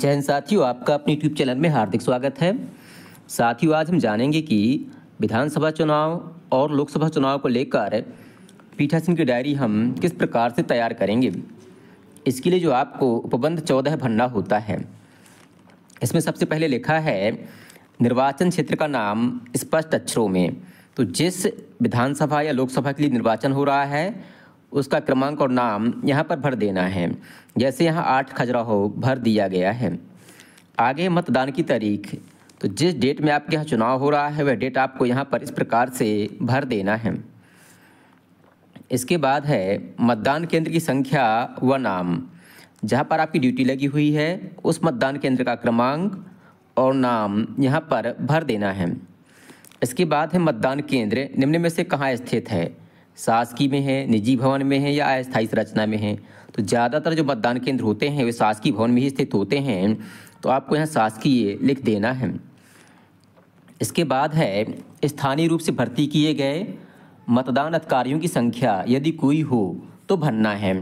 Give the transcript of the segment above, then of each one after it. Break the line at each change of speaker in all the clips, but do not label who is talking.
जैन साथियों आपका अपने यूट्यूब चैनल में हार्दिक स्वागत है साथियों आज हम जानेंगे कि विधानसभा चुनाव और लोकसभा चुनाव को लेकर पीठासीन की डायरी हम किस प्रकार से तैयार करेंगे इसके लिए जो आपको उपबंध चौदह भरना होता है इसमें सबसे पहले लिखा है निर्वाचन क्षेत्र का नाम स्पष्ट अक्षरों में तो जिस विधानसभा या लोकसभा के लिए निर्वाचन हो रहा है उसका क्रमांक और नाम यहाँ पर भर देना है जैसे यहाँ आठ खजुराहो भर दिया गया है आगे मतदान की तारीख तो जिस डेट में आपके यहाँ चुनाव हो रहा है वह डेट आपको यहाँ पर इस प्रकार से भर देना है इसके बाद है मतदान केंद्र की संख्या व नाम जहाँ पर आपकी ड्यूटी लगी हुई है उस मतदान केंद्र का क्रमांक और नाम यहाँ पर भर देना है इसके बाद है मतदान केंद्र निम्न में से कहाँ स्थित है शासकीय में है निजी भवन में है या अस्थायी संरचना में है तो ज़्यादातर जो मतदान केंद्र होते हैं वे शासकीय भवन में ही स्थित होते हैं तो आपको यहाँ शासकीय लिख देना है इसके बाद है स्थानीय रूप से भर्ती किए गए मतदान अधिकारियों की संख्या यदि कोई हो तो भरना है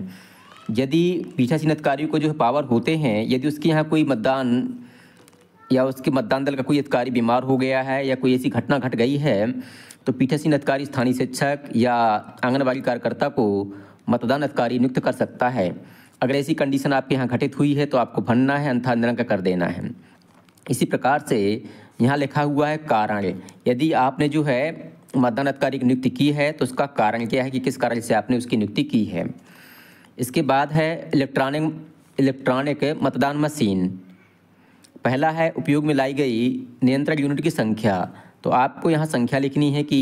यदि पीठासीन अधिकारियों को जो पावर होते हैं यदि उसके यहाँ कोई मतदान या उसके मतदान दल का कोई अधिकारी बीमार हो गया है या कोई ऐसी घटना घट गई है तो पीठासीन अधिकारी स्थानीय शिक्षक या आंगनबाड़ी कार्यकर्ता को मतदान अधिकारी नियुक्त कर सकता है अगर ऐसी कंडीशन आपके यहाँ घटित हुई है तो आपको भरना है अन्था निरंक कर देना है इसी प्रकार से यहाँ लिखा हुआ है कारण यदि आपने जो है मतदान अधिकारी की नियुक्ति की है तो उसका कारण क्या है कि किस कारण से आपने उसकी नियुक्ति की है इसके बाद है इलेक्ट्रॉनिक इलेक्ट्रॉनिक मतदान मशीन पहला है उपयोग में लाई गई नियंत्रण यूनिट की संख्या तो आपको यहाँ संख्या लिखनी है कि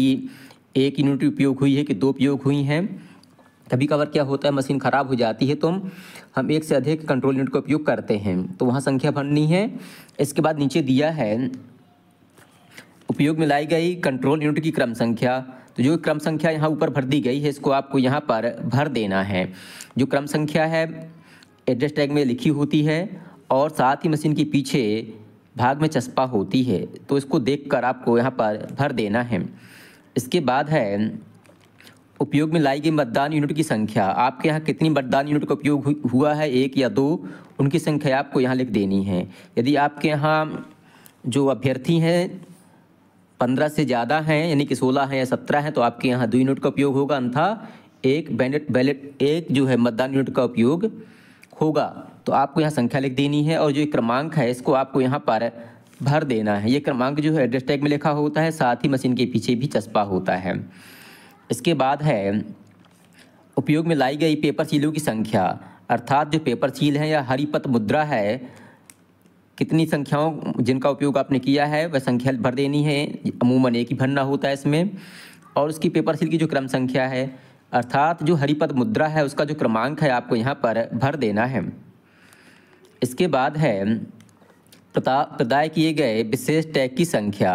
एक यूनिट उपयोग हुई है कि दो उपयोग हुई हैं कभी कभार क्या होता है मशीन ख़राब हो जाती है तो हम हम एक से अधिक कंट्रोल यूनिट का उपयोग करते हैं तो वहाँ संख्या भरनी है इसके बाद नीचे दिया है उपयोग में लाई गई कंट्रोल यूनिट की क्रम संख्या तो जो क्रम संख्या यहाँ ऊपर भर दी गई है इसको आपको यहाँ पर भर देना है जो क्रम संख्या है एड्रेस टैग में लिखी होती है और साथ ही मशीन के पीछे भाग में चस्पा होती है तो इसको देखकर आपको यहाँ पर भर देना है इसके बाद है उपयोग में लाई गई मतदान यूनिट की संख्या आपके यहाँ कितनी मतदान यूनिट का उपयोग हुआ है एक या दो उनकी संख्या आपको यहाँ लिख देनी है यदि आपके यहाँ जो अभ्यर्थी हैं पंद्रह से ज़्यादा हैं यानी कि सोलह हैं या सत्रह हैं तो आपके यहाँ दो यूनिट का उपयोग होगा अन्था एक बैलेट बैलेट एक जो है मतदान यूनिट का उपयोग होगा तो आपको यहाँ संख्या लिख देनी है और जो क्रमांक है इसको आपको यहाँ पर भर देना है ये क्रमांक जो है एड्रेस टैग में लिखा होता है साथ ही मशीन के पीछे भी चस्पा होता है इसके बाद है उपयोग में लाई गई पेपर सीलों की संख्या अर्थात जो पेपर सील है या हरिपत मुद्रा है कितनी संख्याओं जिनका उपयोग आपने किया है वह संख्या भर देनी है अमूमन एक ही भरना होता है इसमें और उसकी पेपर सील की जो क्रम संख्या है अर्थात जो हरिपद मुद्रा है उसका जो क्रमांक है आपको यहाँ पर भर देना है इसके बाद है प्रदाय किए गए विशेष टैग की संख्या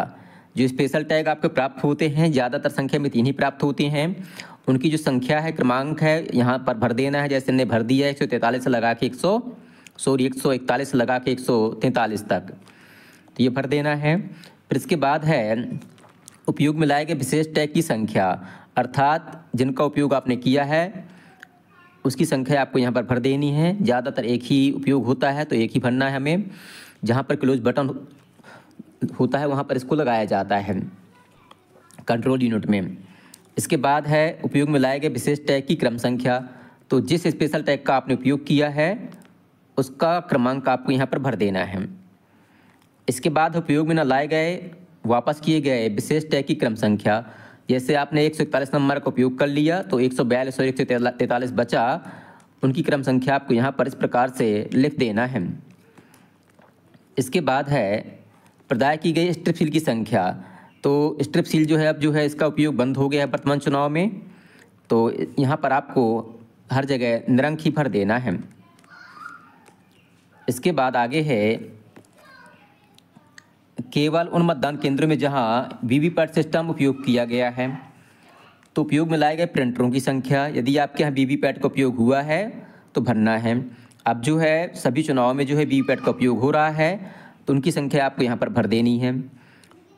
जो स्पेशल टैग आपको प्राप्त होते हैं ज़्यादातर संख्या में तीन ही प्राप्त होती हैं उनकी जो संख्या है क्रमांक है यहाँ पर भर देना है जैसे ने भर दिया है एक सौ तैंतालीस लगा के एक सौ सॉरी एक सौ इकतालीस लगा के एक सौ तैंतालीस तक तो ये भर देना है फिर इसके बाद है उपयोग में लाए गए विशेष टैग की संख्या अर्थात जिनका उपयोग आपने किया है उसकी संख्या आपको यहाँ पर भर देनी है ज़्यादातर एक ही उपयोग होता है तो एक ही भरना है हमें जहाँ पर क्लोज बटन होता है वहाँ पर इसको लगाया जाता है कंट्रोल यूनिट में इसके बाद है उपयोग में लाए गए विशेष टैग की क्रम संख्या तो जिस स्पेशल टैग का आपने उपयोग किया है उसका क्रमांक आपको यहाँ पर भर देना है इसके बाद उपयोग में न लाए गए वापस किए गए विशेष टैग की क्रम संख्या जैसे आपने एक नंबर का उपयोग कर लिया तो एक और एक बचा उनकी क्रम संख्या आपको यहाँ पर इस प्रकार से लिख देना है इसके बाद है प्रदाय की गई स्ट्रिप सील की संख्या तो स्ट्रिप सील जो है अब जो है इसका उपयोग बंद हो गया है वर्तमान चुनाव में तो यहाँ पर आपको हर जगह निरंक ही भर देना है इसके बाद आगे है केवल उन मतदान केंद्रों में जहां वीवीपैट सिस्टम उपयोग किया गया है तो उपयोग में लाए गए प्रिंटरों की संख्या यदि आपके यहाँ वीवीपैट का उपयोग हुआ है तो भरना है अब जो है सभी चुनाव में जो है वीवीपैट का उपयोग हो रहा है तो उनकी संख्या आपको यहाँ पर भर देनी है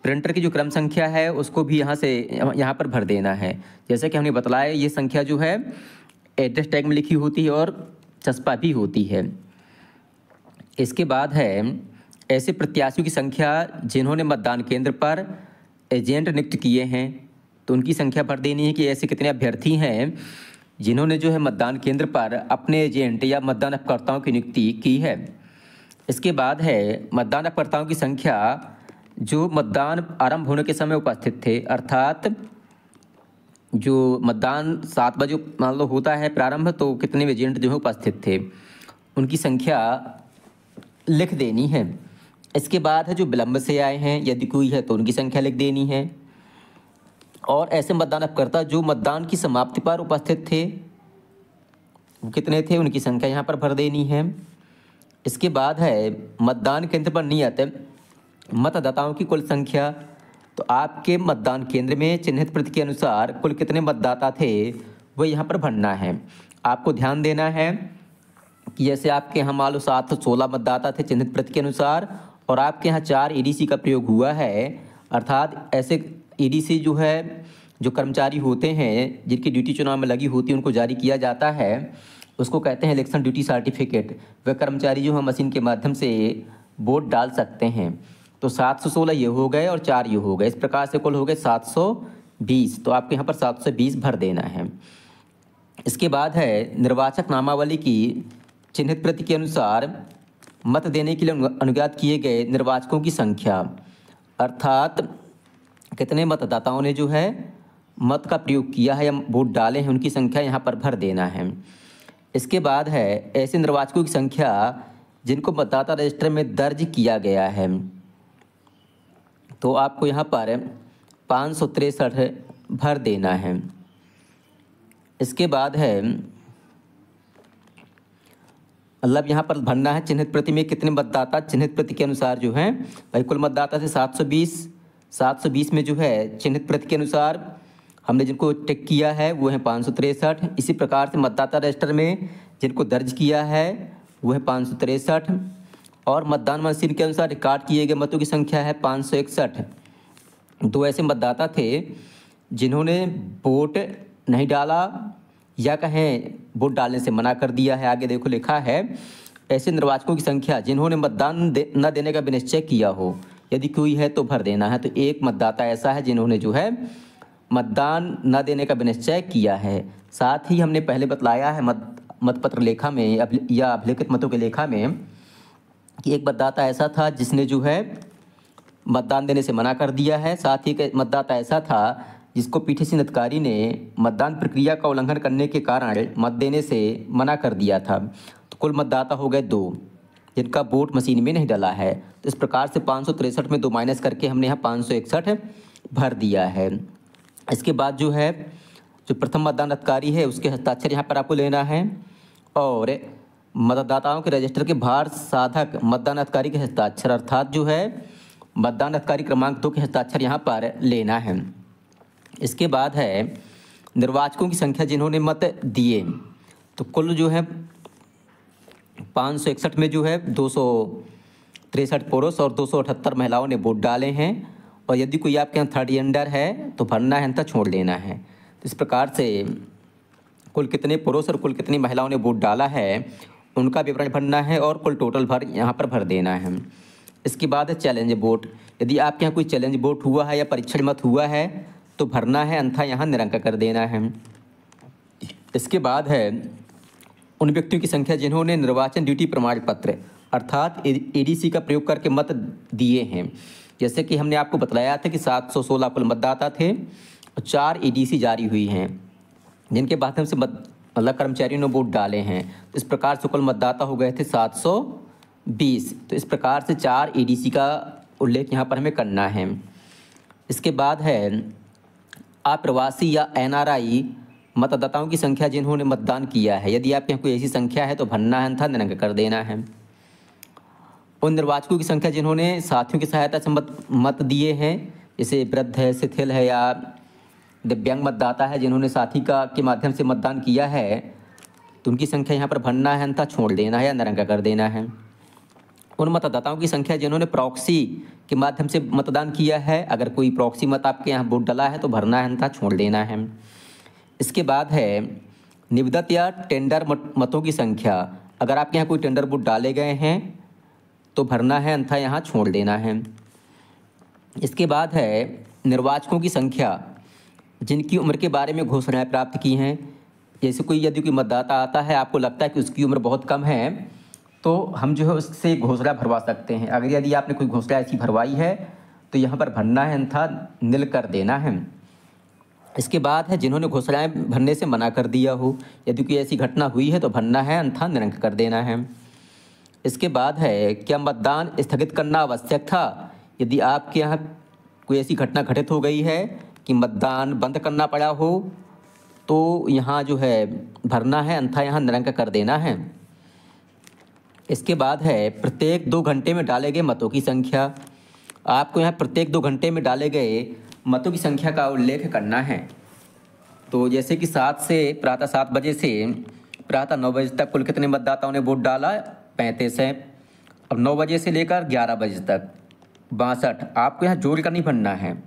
प्रिंटर की जो क्रम संख्या है उसको भी यहाँ से यहाँ पर भर देना है जैसे कि हमने बतलाया ये संख्या जो है एड्रेस टैग में लिखी होती है और चस्पा भी होती है इसके बाद है ऐसे प्रत्याशियों की संख्या जिन्होंने मतदान केंद्र पर एजेंट नियुक्त किए हैं तो उनकी संख्या भर देनी है कि ऐसे कितने अभ्यर्थी हैं जिन्होंने जो है मतदान केंद्र पर अपने एजेंट या मतदान अपकर्ताओं की नियुक्ति की है इसके बाद है मतदान अपकर्ताओं की संख्या जो मतदान आरंभ होने के समय उपस्थित थे अर्थात जो मतदान सात बजे मान लो होता है प्रारंभ तो कितने एजेंट जो है उपस्थित थे उनकी संख्या लिख देनी है इसके बाद है जो विलंब से आए हैं यदि कोई है तो उनकी संख्या लिख देनी है और ऐसे मतदान अपकर्ता जो मतदान की समाप्ति पर उपस्थित थे कितने थे उनकी संख्या यहाँ पर भर देनी है इसके बाद है मतदान केंद्र पर नियत मतदाताओं की कुल संख्या तो आपके मतदान केंद्र में चिन्हित प्रति के अनुसार कुल कितने मतदाता थे वो यहाँ पर भरना है आपको ध्यान देना है कि जैसे आपके यहाँ मान लो सात सौ सोलह मतदाता थे चिन्हित प्रति के अनुसार और आपके यहाँ चार ई e का प्रयोग हुआ है अर्थात ऐसे ई e जो है जो कर्मचारी होते हैं जिनकी ड्यूटी चुनाव में लगी होती है उनको जारी किया जाता है उसको कहते हैं इलेक्शन ड्यूटी सर्टिफिकेट वह कर्मचारी जो है मशीन के माध्यम से वोट डाल सकते हैं तो 716 ये हो गए और चार ये हो गए इस प्रकार से कुल हो गए 720 तो आपके यहाँ पर 720 भर देना है इसके बाद है निर्वाचक नामावली की चिन्हित प्रति के अनुसार मत देने के लिए अनुज्ञात किए गए निर्वाचकों की संख्या अर्थात कितने मतदाताओं ने जो है मत का प्रयोग किया है या वोट डाले हैं उनकी संख्या यहाँ पर भर देना है इसके बाद है ऐसे निर्वाचकों की संख्या जिनको मतदाता रजिस्टर में दर्ज किया गया है तो आपको यहाँ पर पाँच सौ तिरसठ भर देना है इसके बाद है मतलब यहाँ पर भरना है चिन्हित प्रति में कितने मतदाता चिन्हित प्रति के अनुसार जो है भाई कुल मतदाता से 720 720 में जो है चिन्हित प्रति के अनुसार हमने जिनको टिक किया है वो है पाँच इसी प्रकार से मतदाता रजिस्टर में जिनको दर्ज किया है वो है पाँच और मतदान मशीन के अनुसार रिकॉर्ड किए गए मतों की संख्या है पाँच दो ऐसे मतदाता थे जिन्होंने वोट नहीं डाला या कहें वोट डालने से मना कर दिया है आगे देखो लिखा है ऐसे निर्वाचकों की संख्या जिन्होंने मतदान दे, न देने का निश्चय किया हो यदि कोई है तो भर देना है तो एक मतदाता ऐसा है जिन्होंने जो है मतदान न देने का निश्चय किया है साथ ही हमने पहले बतलाया है मत मतपत्र लेखा में या अभिलिखित मतों के लेखा में कि एक मतदाता ऐसा था जिसने जो है मतदान देने से मना कर दिया है साथ ही मतदाता ऐसा था जिसको पीठे अधिकारी ने मतदान प्रक्रिया का उल्लंघन करने के कारण मत देने से मना कर दिया था तो कुल मतदाता हो गए दो जिनका वोट मशीन में नहीं डला है तो इस प्रकार से पाँच में दो माइनस करके हमने यहाँ पाँच भर दिया है इसके बाद जो है जो प्रथम मतदान अधिकारी है उसके हस्ताक्षर यहाँ पर आपको लेना है और मतदाताओं के रजिस्टर के भार साधक मतदान अधिकारी के हस्ताक्षर अर्थात जो है मतदान अधिकारी क्रमांक दो के हस्ताक्षर यहाँ पर लेना है इसके बाद है निर्वाचकों की संख्या जिन्होंने मत दिए तो कुल जो है पाँच में जो है दो तिरसठ पुरुष और दो महिलाओं ने वोट डाले हैं और यदि कोई आपके यहाँ थर्ड जेंडर है तो भरना है अंतर छोड़ लेना है तो इस प्रकार से कुल कितने पुरुष और कुल कितनी महिलाओं ने वोट डाला है उनका विवरण भरना है और कुल टोटल भर यहाँ पर भर देना है इसके बाद है चैलेंज बोट यदि आपके यहाँ कोई चैलेंज बोट हुआ है या परीक्षण मत हुआ है तो भरना है अंथा यहाँ निरंक कर देना है इसके बाद है उन व्यक्तियों की संख्या जिन्होंने निर्वाचन ड्यूटी प्रमाण पत्र अर्थात एडीसी का प्रयोग करके मत दिए हैं जैसे कि हमने आपको बताया था कि 716 कुल मतदाता थे और चार एडीसी जारी हुई हैं जिनके माध्यम से मतलब कर्मचारियों ने वोट डाले हैं तो इस प्रकार से कुल मतदाता हो गए थे 720 तो इस प्रकार से चार एडीसी का उल्लेख यहाँ पर हमें करना है इसके बाद है अप्रवासी या एनआरआई मतदाताओं की संख्या जिन्होंने मतदान किया है यदि आपके यहाँ कोई ऐसी संख्या है तो भरना है अंथा निरंक कर देना है उन निर्वाचकों की संख्या जिन्होंने साथियों की सहायता से मत मत दिए हैं जैसे वृद्ध है शिथिल है या दिव्यांग मतदाता है जिन्होंने साथी का के माध्यम से मतदान किया है तो उनकी संख्या यहाँ पर भरना है अंथा छोड़ देना है या निरंका कर देना है उन मतदाताओं की संख्या जिन्होंने प्रॉक्सी के माध्यम से मतदान किया है अगर कोई प्रॉक्सी मत आपके यहाँ वोट डला है तो भरना है अन्यथा छोड़ देना है इसके बाद है निविदत या टेंडर मत, मतों की संख्या अगर आपके यहाँ कोई टेंडर वोट डाले गए हैं तो भरना है अंथा यहाँ छोड़ देना है इसके बाद है निर्वाचकों की संख्या जिनकी उम्र के बारे में घोषणाएं प्राप्त की हैं जैसे कोई यदि कोई मतदाता आता है आपको लगता है कि उसकी उम्र बहुत कम है तो हम जो है उससे घोसला भरवा सकते हैं अगर यदि आपने कोई घोसला ऐसी भरवाई है तो यहाँ पर भरना है अन्था नील कर देना है इसके बाद है जिन्होंने घोसलाएँ भरने से मना कर दिया हो यदि कोई ऐसी घटना हुई है तो भरना है अनथा निरंक कर देना है इसके बाद है क्या मतदान स्थगित करना आवश्यक था यदि आपके यहाँ कोई ऐसी घटना घटित हो गई है कि मतदान बंद करना पड़ा हो तो यहाँ जो है भरना है अन्था यहाँ निरंक कर देना है इसके बाद है प्रत्येक दो घंटे में डाले गए मतों की संख्या आपको यहाँ प्रत्येक दो घंटे में डाले गए मतों की संख्या का उल्लेख करना है तो जैसे कि सात से प्रातः सात बजे से प्रातः नौ बजे तक कुल कितने मतदाताओं ने वोट डाला पैंतीस है अब नौ बजे से लेकर ग्यारह बजे तक बासठ आपको यहाँ जोड़ कर नहीं भरना है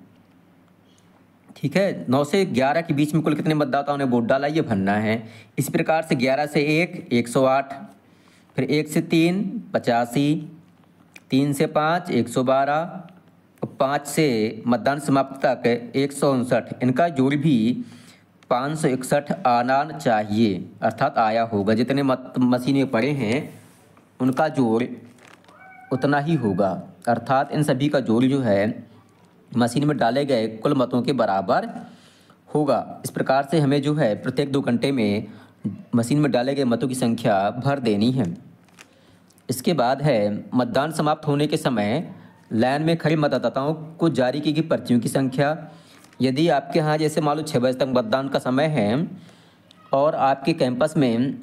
ठीक है नौ से ग्यारह के बीच में कुल कितने मतदाताओं ने वोट डाला ये भरना है इस प्रकार से ग्यारह से एक एक सौ आठ फिर एक से तीन पचासी तीन से पाँच एक सौ बारह पाँच से मतदान समाप्त तक एक सौ उनसठ इनका जोड़ भी पाँच सौ इकसठ आना चाहिए अर्थात आया होगा जितने मत मशीनें पड़े हैं उनका जोड़ उतना ही होगा अर्थात इन सभी का जोड़ जो है मशीन में डाले गए कुल मतों के बराबर होगा इस प्रकार से हमें जो है प्रत्येक दो घंटे में मशीन में डाले गए मतों की संख्या भर देनी है इसके बाद है मतदान समाप्त होने के समय लाइन में खड़े मतदाताओं को जारी की गई पर्चियों की संख्या यदि आपके यहाँ जैसे मान लो छः बजे तक मतदान का समय है और आपके कैंपस में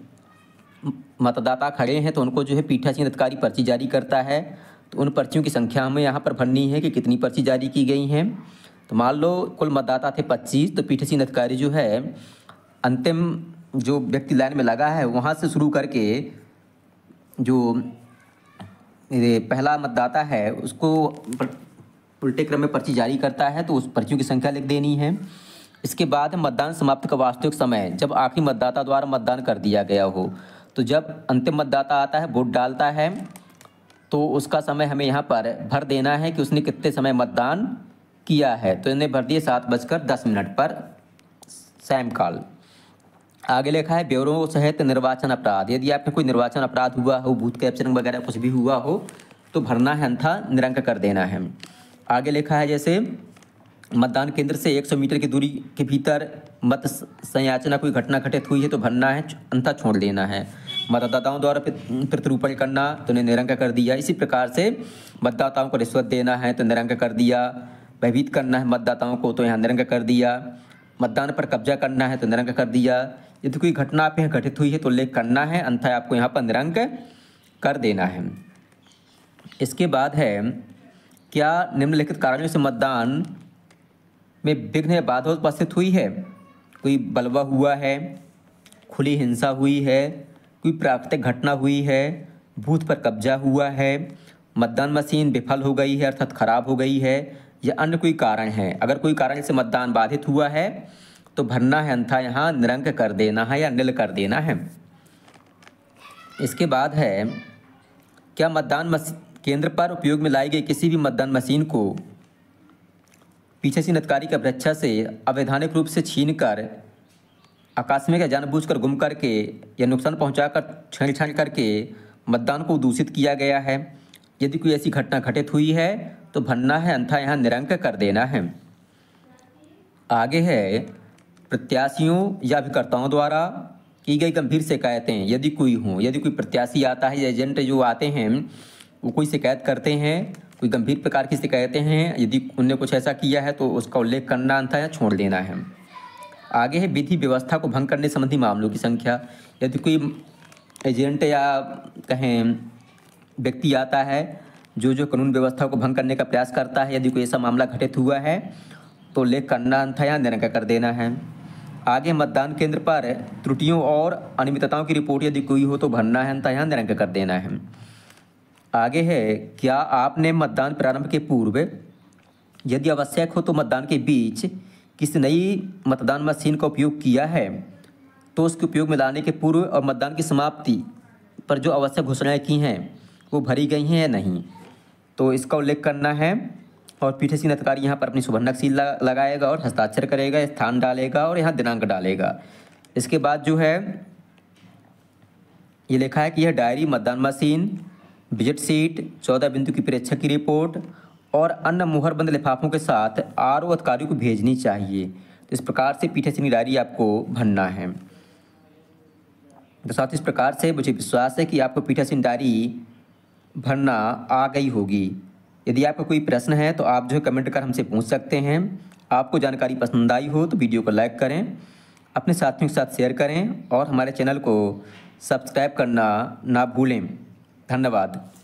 मतदाता खड़े हैं तो उनको जो है पीठासीन अधिकारी पर्ची जारी करता है तो उन पर्चियों की संख्या हमें यहाँ पर भरनी है कि कितनी पर्ची जारी की गई हैं तो मान लो कुल मतदाता थे पच्चीस तो पीठासीन अधिकारी जो है अंतिम जो व्यक्ति लाइन में लगा है वहाँ से शुरू करके जो पहला मतदाता है उसको उल्टे क्रम में पर्ची जारी करता है तो उस पर्चियों की संख्या लिख देनी है इसके बाद मतदान समाप्त का वास्तविक समय जब आखिरी मतदाता द्वारा मतदान कर दिया गया हो तो जब अंतिम मतदाता आता है वोट डालता है तो उसका समय हमें यहाँ पर भर देना है कि उसने कितने समय मतदान किया है तो इन्हें भर दिए सात बजकर दस मिनट पर सैम काल आगे लिखा है ब्यौरों सहित निर्वाचन अपराध यदि आपने कोई निर्वाचन अपराध हुआ हो बूथ कैप्चरिंग वगैरह कुछ भी हुआ हो तो भरना है अंथा निरंक कर देना है आगे लिखा है जैसे मतदान केंद्र से 100 मीटर की दूरी के भीतर मत संयाचना कोई घटना घटित हुई है तो भरना है अंथा छोड़ देना है मतदाताओं द्वारा प्रतिरूपण करना तो उन्हें निरंक कर दिया इसी प्रकार से मतदाताओं को रिश्वत देना है तो निरंक कर दिया भयभीत करना है मतदाताओं को तो यहाँ निरंक कर दिया मतदान पर कब्जा करना है तो निरंक कर दिया यदि तो कोई घटना आप यहाँ घटित हुई है तो उल्लेख करना है अंथा आपको यहाँ पर निरंक कर देना है इसके बाद है क्या निम्नलिखित कारणों से मतदान में विघ्न या बाधा उपस्थित हुई है कोई बलवा हुआ है खुली हिंसा हुई है कोई प्राकृतिक घटना हुई है भूत पर कब्जा हुआ है मतदान मशीन विफल हो गई है अर्थात खराब हो गई है या अन्य कोई कारण है अगर कोई कारण से मतदान बाधित हुआ है तो भरना है अंथा यहाँ निरंक कर देना है या निल कर देना है इसके बाद है क्या मतदान केंद्र पर उपयोग में लाई गई किसी भी मतदान मशीन को पीछे से नतकारी के वृक्षा से अवैधानिक रूप से छीन कर अकास्मिक या जानबूझकर गुम करके या नुकसान पहुंचाकर छेड़छाड़ करके मतदान को दूषित किया गया है यदि कोई ऐसी घटना घटित हुई है तो भरना है अंथा यहाँ निरंक कर देना है आगे है प्रत्याशियों या अभिकर्ताओं द्वारा की गई गंभीर शिकायतें यदि कोई हों यदि कोई प्रत्याशी आता है या एजेंट जो आते हैं वो कोई शिकायत करते हैं कोई गंभीर प्रकार की शिकायतें हैं यदि उनने कुछ ऐसा किया है तो उसका उल्लेख करना अंत या छोड़ देना है आगे है विधि व्यवस्था को भंग करने संबंधी मामलों की संख्या यदि कोई एजेंट या कहें व्यक्ति आता है जो जो कानून व्यवस्था को भंग करने का प्रयास करता है यदि कोई ऐसा मामला घटित हुआ है तो उल्लेख करना था या निरंका कर देना है आगे मतदान केंद्र पर त्रुटियों और अनियमितताओं की रिपोर्ट यदि कोई हो तो भरना है ध्यान निरंक कर देना है आगे है क्या आपने मतदान प्रारंभ के पूर्व यदि आवश्यक हो तो मतदान के बीच किसी नई मतदान मशीन का उपयोग किया है तो उसके उपयोग में लाने के पूर्व और मतदान की समाप्ति पर जो आवश्यक घोषणाएँ की हैं वो भरी गई हैं या नहीं तो इसका उल्लेख करना है और पीठे सिंह अधिकारी यहाँ पर अपनी सुबर्णक सील लगाएगा और हस्ताक्षर करेगा स्थान डालेगा और यहाँ दिनांक डालेगा इसके बाद जो है ये लिखा है कि यह डायरी मतदान मशीन बजट सीट चौदह बिंदु की प्रेक्षक की रिपोर्ट और अन्य मुहरबंद लिफाफों के साथ आर ओ अधिकारियों को भेजनी चाहिए तो इस प्रकार से पीठे डायरी आपको भरना है तो साथ इस प्रकार से मुझे विश्वास है कि आपको पीठासीन सिंह डायरी भरना आ गई होगी यदि आपका कोई प्रश्न है तो आप जो है कमेंट कर हमसे पूछ सकते हैं आपको जानकारी पसंद आई हो तो वीडियो को लाइक करें अपने साथियों के साथ शेयर करें और हमारे चैनल को सब्सक्राइब करना ना भूलें धन्यवाद